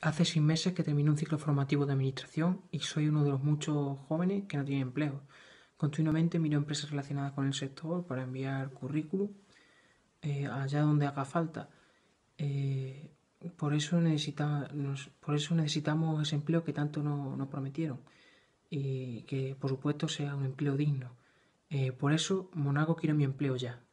Hace seis meses que terminé un ciclo formativo de administración y soy uno de los muchos jóvenes que no tienen empleo. Continuamente miro empresas relacionadas con el sector para enviar currículum eh, allá donde haga falta. Eh, por, eso necesitamos ese empleo que tanto nos prometieron y que por supuesto sea un empleo digno. Eh, por eso Monaco quiere mi empleo ya.